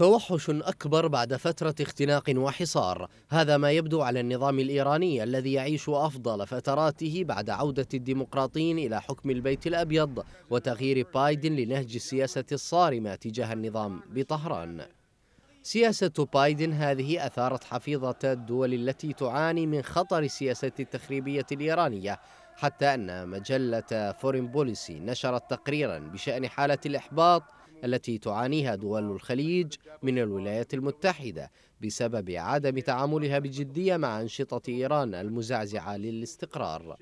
توحش أكبر بعد فترة اختناق وحصار هذا ما يبدو على النظام الإيراني الذي يعيش أفضل فتراته بعد عودة الديمقراطيين إلى حكم البيت الأبيض وتغيير بايدن لنهج السياسة الصارمة تجاه النظام بطهران سياسة بايدن هذه أثارت حفيظة الدول التي تعاني من خطر السياسة التخريبية الإيرانية حتى أن مجلة فورين بوليسي نشرت تقريرا بشأن حالة الإحباط التي تعانيها دول الخليج من الولايات المتحدة بسبب عدم تعاملها بجدية مع أنشطة إيران المزعزعة للاستقرار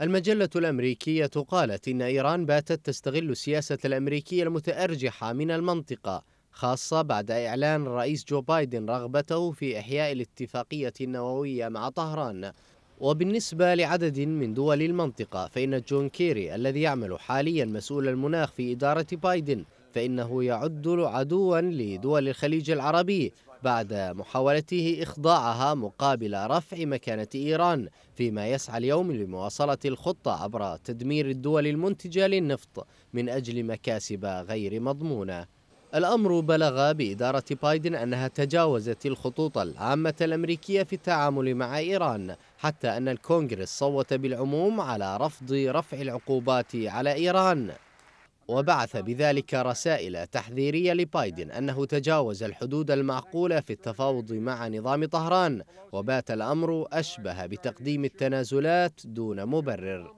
المجلة الأمريكية قالت إن إيران باتت تستغل السياسة الأمريكية المتأرجحة من المنطقة خاصة بعد إعلان الرئيس جو بايدن رغبته في إحياء الاتفاقية النووية مع طهران وبالنسبة لعدد من دول المنطقة فإن جون كيري الذي يعمل حاليا مسؤول المناخ في إدارة بايدن فإنه يعد عدوا لدول الخليج العربي بعد محاولته إخضاعها مقابل رفع مكانة إيران فيما يسعى اليوم لمواصلة الخطة عبر تدمير الدول المنتجة للنفط من أجل مكاسب غير مضمونة الأمر بلغ بإدارة بايدن أنها تجاوزت الخطوط العامة الأمريكية في التعامل مع إيران حتى أن الكونغرس صوت بالعموم على رفض رفع العقوبات على إيران وبعث بذلك رسائل تحذيرية لبايدن أنه تجاوز الحدود المعقولة في التفاوض مع نظام طهران وبات الأمر أشبه بتقديم التنازلات دون مبرر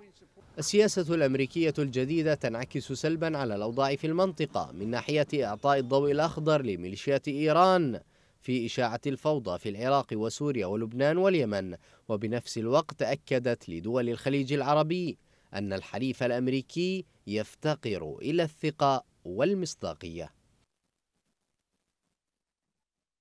السياسة الأمريكية الجديدة تنعكس سلبا على الأوضاع في المنطقة من ناحية إعطاء الضوء الأخضر لميليشيات إيران في إشاعة الفوضى في العراق وسوريا ولبنان واليمن وبنفس الوقت أكدت لدول الخليج العربي أن الحليف الأمريكي يفتقر إلى الثقة والمصداقية